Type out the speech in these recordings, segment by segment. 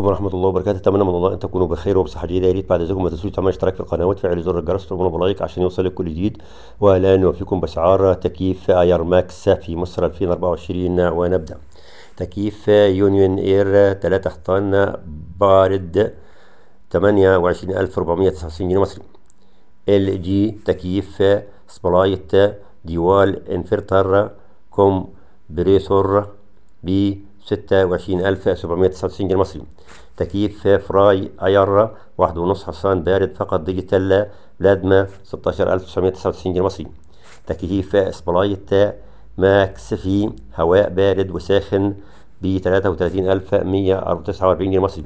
عليكم طيب، ورحمة الله وبركاته أتمنى من الله أن تكونوا بخير وبصحة جيدة يا ريت بعد إذنكم ما تنسوش تعملوا اشتراك في القناة وتفعل زر الجرس وتعملوا بلايك عشان يوصلك كل جديد ولا نوفيكم بأسعار تكييف أير ماكس في مصر 2024 ونبدأ تكييف يونيون إير 3 حيطان بارد 28499 جنيه مصري ال جي تكييف سبلايت ديوال انفرتر كومبريسور بي 26799 جنيه مصري تكييف فراي ايارا 1.5 حصان بارد فقط ديجيتال بلازما 16999 جنيه مصري تكييف اسبلايت ماكس في هواء بارد وساخن ب 33149 جنيه مصري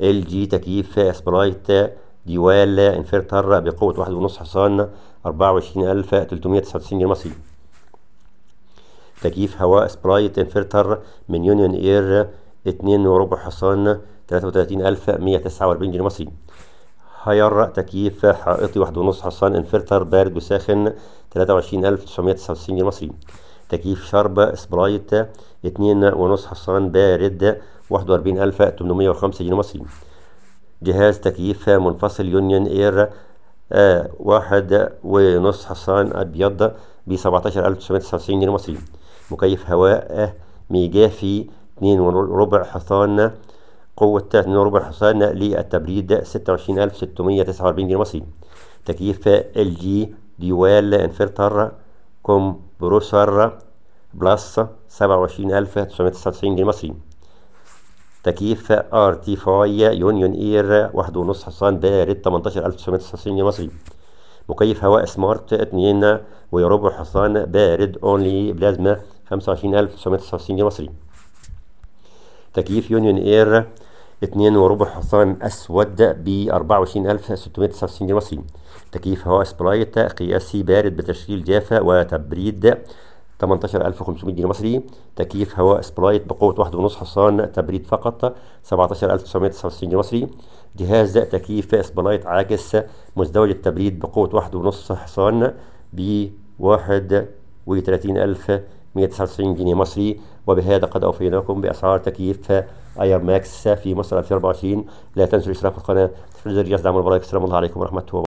ال جي تكييف اسبلايت ديوال انفرتر بقوة 1.5 حصان 24399 جنيه مصري تجيف هواء سبرايت انفرتر من يونيون اير 2 وربع حصان 33149 جنيه مصري هير تكييف حائطي واحد ونص حصان انفرتر بارد وساخن 23999 جنيه مصري تكييف شرب سبرايت اتنين ونص حصان بارد واحد وأربعين ألف تمنمية وخمسة جنيه مصري جهاز تكييف منفصل يونيون اير واحد ونص حصان أبيض بسبعتاشر ألف تسعة جنيه مصري مكيف هواء ميجافي اتنين وربع حصان قوة اتنين وربع حصان للتبريد ستة وعشرين ألف ستمية تسعة وأربعين جنيه مصري تكييف ال جي ديوال انفرتر كومبروسر بلس سبعة وعشرين ألف تسعمية تسعة وتسعين جنيه مصري تكييف ار تي فاي يونيون اير واحد ونص حصان بارد تمنتاشر ألف تسعمية تسعة وتسعين جنيه مصري مكيف هواء سمارت اتنين وربع حصان بارد اونلي بلازما 25969 جنيه مصري تكييف يونيون اير 2 وربع حصان اسود ب 24699 جنيه مصري تكييف هواء سبرايت قياسي بارد بتشغيل جافه وتبريد 18500 جنيه مصري تكييف هواء سبرايت بقوة 1.5 حصان تبريد فقط 17999 جنيه مصري جهاز تكييف سبرايت عاكس مزدوج التبريد بقوة 1.5 حصان ب 31000 199 جنيه مصري وبهذا قد أوفيناكم بأسعار تكييف اير ماكس في مصر 2024 لا تنسوا الاشتراك في القناة في الجرس دعم المباراة السلام الله عليكم ورحمة الله